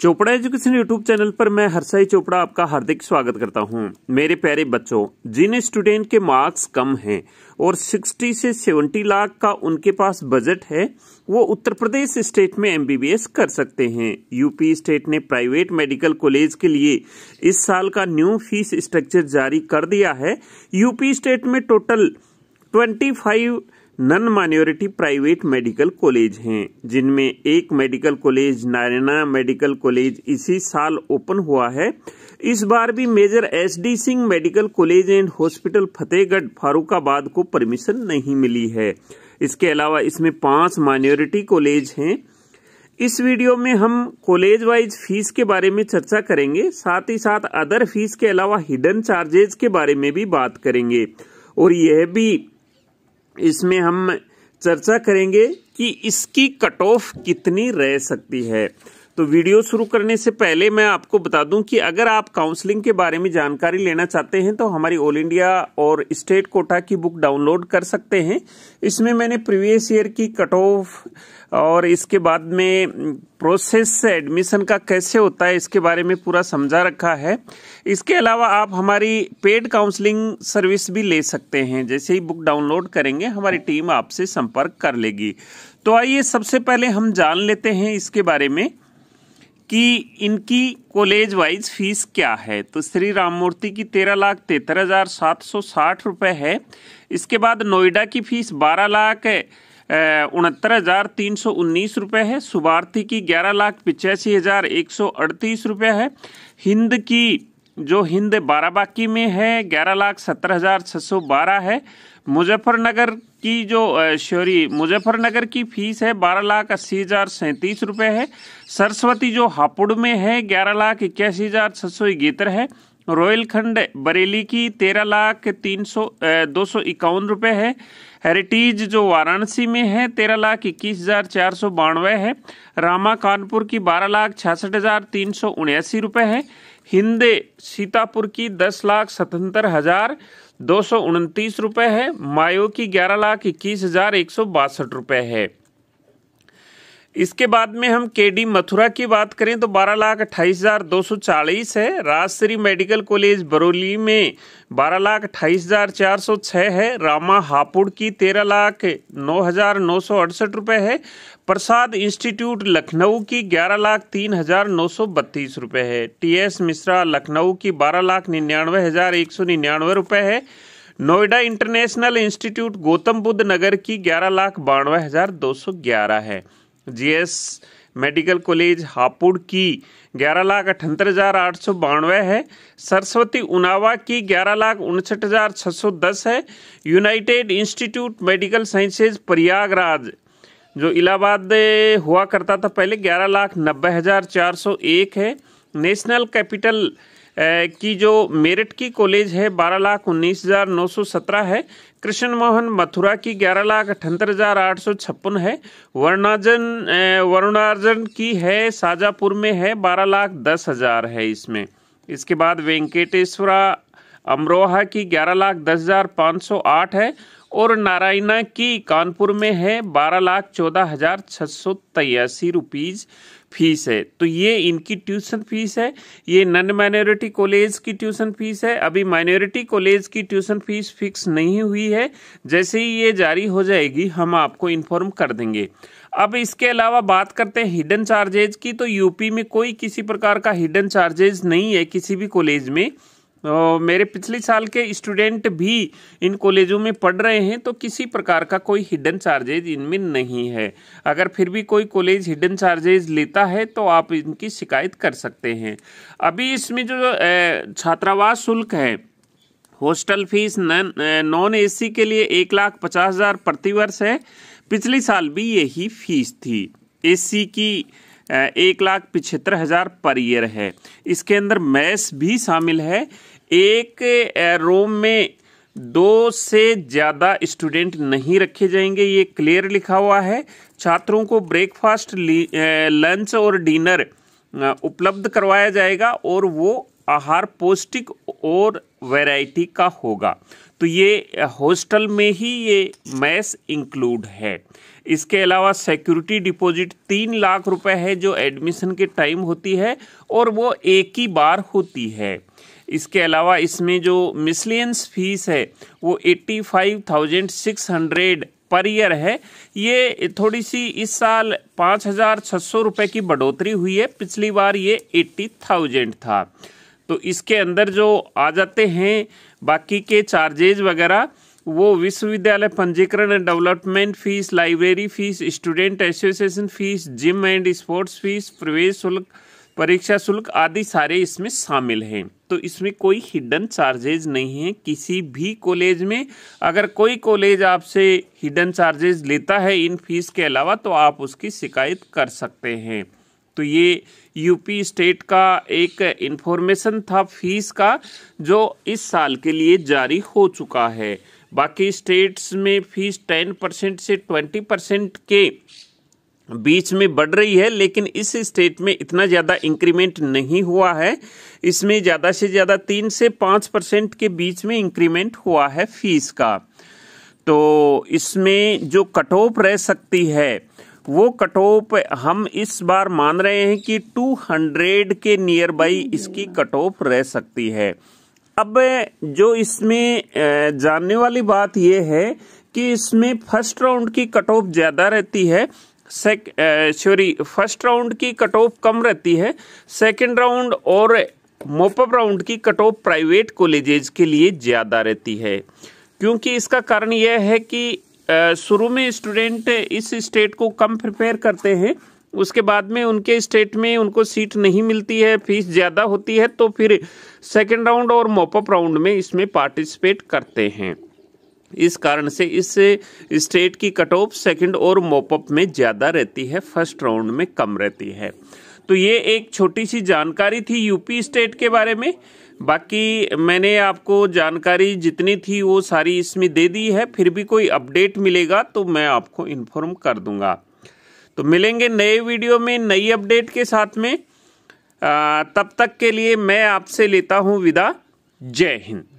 Chopra education YouTube channel पर मैं हरसाई चोपड़ा आपका हार्दिक स्वागत करता हूं। मेरे प्यारे बच्चों जिन स्टूडेंट के मार्क्स कम हैं और 60 से 70 लाख का उनके पास बजट है वो उत्तर प्रदेश स्टेट में एमबीबीएस कर सकते हैं यूपी स्टेट ने प्राइवेट मेडिकल कॉलेज के लिए इस साल का न्यू फीस स्ट्रक्चर जारी कर दिया है यूपी स्टेट में total twenty five non minority private medical college हैं जिनमें एक medical college Narayana medical college इसी साल ओपन हुआ है इस बार भी major S D Singh medical college and hospital Fatehgarh Farrukhabad को परमिशन नहीं मिली है इसके अलावा इसमें पांच माइनॉरिटी कॉलेज हैं इस वीडियो में हम कॉलेज वाइज फीस के बारे में चर्चा करेंगे साथ ही साथ अदर फीस के अलावा हिडन चार्जेज के बारे में भी बात करेंगे और यह भी इसमें हम चर्चा करेंगे कि इसकी कट ऑफ कितनी रह सकती है तो वीडियो शुरू करने से पहले मैं आपको बता दूं कि अगर आप काउंसलिंग के बारे में जानकारी लेना चाहते हैं तो हमारी ऑल इंडिया और स्टेट कोटा की बुक डाउनलोड कर सकते हैं इसमें मैंने प्रीवियस ईयर की कट ऑफ और इसके बाद में प्रोसेस से एडमिशन का कैसे होता है इसके बारे में पूरा समझा रखा है इसके अलावा आप हमारी पेड काउंसलिंग सर्विस भी ले सकते हैं जैसे ही बुक डाउनलोड करेंगे हमारी टीम आपसे संपर्क कर लेगी तो आइए सबसे पहले हम जान लेते हैं इसके बारे में कि इनकी कॉलेज वाइज फीस क्या है तो श्री राममूर्ति की तेरह लाख तेतर हज़ार सात सौ साठ रुपये है इसके बाद नोएडा की फीस बारह लाख उनहत्तर हज़ार तीन सौ उन्नीस रुपये है सुभारती की ग्यारह लाख पिचासी हज़ार एक सौ अड़तीस रुपये है हिंद की जो हिंद बाराबाकी में है ग्यारह लाख सत्तर हज़ार छः सौ बारह है मुजफ्फरनगर की जो शोरी मुजफ्फरनगर की फीस है बारह लाख अस्सी हज़ार सैंतीस रुपये है सरस्वती जो हापुड़ में है ग्यारह लाख इक्यासी हज़ार छः सौ इकहत्तर है रॉयल खंड बरेली की तेरह लाख तीन सौ दो सौ इक्यावन रुपये है हेरिटेज जो वाराणसी में है तेरह लाख इक्कीस हज़ार चार सौ बानवे है रामा कानपुर की बारह लाख छियासठ हज़ार तीन सौ उन्यासी रुपये है हिंदे सीतापुर की दस लाख सतहत्तर हजार दो सौ उनतीस रुपये है मायो की ग्यारह लाख इक्कीस हजार एक सौ बासठ रुपये है इसके बाद में हम केडी मथुरा की बात करें तो बारह लाख अट्ठाईस हज़ार दो सौ चालीस है राजश्री मेडिकल कॉलेज बरौली में बारह लाख अट्ठाईस हज़ार चार सौ छः है रामा हापुड़ की तेरह लाख नौ हज़ार नौ सौ अड़सठ रुपये है प्रसाद इंस्टीट्यूट लखनऊ की ग्यारह लाख तीन हज़ार नौ सौ बत्तीस रुपये है टी एस मिश्रा लखनऊ की बारह लाख निन्यानवे हज़ार एक सौ निन्यानवे रुपये है नोएडा इंटरनेशनल इंस्टीट्यूट गौतम बुद्ध नगर की ग्यारह लाख बानवे हज़ार दो सौ ग्यारह है जीएस मेडिकल कॉलेज हापुड़ की ग्यारह लाख अठहत्तर हजार आठ सौ बानवे है सरस्वती उनावा की ग्यारह लाख उनसठ हजार छः सौ दस है united institute medical sciences Prayagraj जो इलाहाबाद हुआ करता था पहले ग्यारह लाख नब्बे हजार चार सौ एक है नेशनल कैपिटल की जो मेरठ की कॉलेज है बारह लाख उन्नीस हज़ार नौ सौ सत्रह है कृष्ण मोहन मथुरा की ग्यारह लाख अठहत्तर हजार आठ सौ छप्पन है वर्णाजन वरुणार्जन की है साजापुर में है बारह लाख दस हजार है इसमें इसके बाद वेंकटेश्वरा अमरोहा की ग्यारह लाख दस हजार पाँच सौ आठ है और नारायणा की कानपुर में है बारह लाख चौदह हजार छः सौ तिरासी रुपीज़ फीस है तो ये इनकी ट्यूशन फीस है ये नन माइनॉरिटी कॉलेज की ट्यूशन फीस है अभी माइनॉरिटी कॉलेज की ट्यूशन फीस फिक्स नहीं हुई है जैसे ही ये जारी हो जाएगी हम आपको इन्फॉर्म कर देंगे अब इसके अलावा बात करते हैं हिडन चार्जेज की तो यूपी में कोई किसी प्रकार का हिडन चार्जेज नहीं है किसी भी कॉलेज में मेरे पिछले साल के स्टूडेंट भी इन कॉलेजों में पढ़ रहे हैं तो किसी प्रकार का कोई हिडन चार्जेज इनमें नहीं है अगर फिर भी कोई कॉलेज हिडन चार्जेज लेता है तो आप इनकी शिकायत कर सकते हैं अभी इसमें जो छात्रावास शुल्क है हॉस्टल फीस नॉन सी के लिए एक लाख पचास हज़ार प्रतिवर्ष है पिछले साल भी यही फीस थी सी की एक लाख पिछहत्तर हज़ार पर ईयर है इसके अंदर मैथ्स भी शामिल है एक रोम में दो से ज़्यादा स्टूडेंट नहीं रखे जाएंगे ये क्लियर लिखा हुआ है छात्रों को ब्रेकफास्ट लंच और डिनर उपलब्ध करवाया जाएगा और वो आहार पौष्टिक और वैरायटी का होगा तो ये हॉस्टल में ही ये मैस इंक्लूड है इसके अलावा सिक्योरिटी डिपॉजिट तीन लाख रुपए है जो एडमिशन के टाइम होती है और वो एक ही बार होती है इसके अलावा इसमें जो मिसलियंस फीस है वो eighty five thousand six hundred per year है ये थोड़ी सी इस साल पाँच हज़ार छः सौ रुपये की बढ़ोतरी हुई है पिछली बार ये एट्टी थाउजेंड था तो इसके अंदर जो आ जाते हैं बाकी के चार्जेज वगैरह वो विश्वविद्यालय पंजीकरण and development fees library fees student association fees gym and sports fees प्रवेश शुल्क परीक्षा शुल्क आदि सारे इसमें शामिल हैं तो इसमें कोई हिडन चार्जेज नहीं है किसी भी कॉलेज में अगर कोई कॉलेज आपसे हिडन चार्जेज लेता है इन फीस के अलावा तो आप उसकी शिकायत कर सकते हैं तो ये यूपी स्टेट का एक इन्फॉर्मेशन था फीस का जो इस साल के लिए जारी हो चुका है बाकी स्टेट्स में फीस टेन परसेंट से ट्वेंटी परसेंट के बीच में बढ़ रही है लेकिन इस स्टेट में इतना ज़्यादा इंक्रीमेंट नहीं हुआ है इसमें ज़्यादा से ज़्यादा तीन से पाँच परसेंट के बीच में इंक्रीमेंट हुआ है फीस का तो इसमें जो कट ऑफ रह सकती है वो कट ऑफ हम इस बार मान रहे हैं कि 200 के नियर बाई इसकी कट ऑफ रह सकती है अब जो इसमें जानने वाली बात यह है कि इसमें फर्स्ट राउंड की कट ऑफ ज़्यादा रहती है सेक सॉरी फर्स्ट राउंड की कट ऑफ कम रहती है सेकंड राउंड और मोपअप राउंड की कट ऑफ प्राइवेट कॉलेजेस के लिए ज़्यादा रहती है क्योंकि इसका कारण यह है कि uh, शुरू में स्टूडेंट इस स्टेट को कम प्रिपेयर करते हैं उसके बाद में उनके स्टेट में उनको सीट नहीं मिलती है फीस ज़्यादा होती है तो फिर सेकेंड राउंड और मोपअप राउंड में इसमें पार्टिसिपेट करते हैं इस कारण से इस स्टेट की कट ऑफ सेकेंड और मोपअप में ज़्यादा रहती है फर्स्ट राउंड में कम रहती है तो ये एक छोटी सी जानकारी थी यूपी स्टेट के बारे में बाकी मैंने आपको जानकारी जितनी थी वो सारी इसमें दे दी है फिर भी कोई अपडेट मिलेगा तो मैं आपको इन्फॉर्म कर दूंगा तो मिलेंगे नए वीडियो में नई अपडेट के साथ में आ, तब तक के लिए मैं आपसे लेता हूँ विदा जय हिंद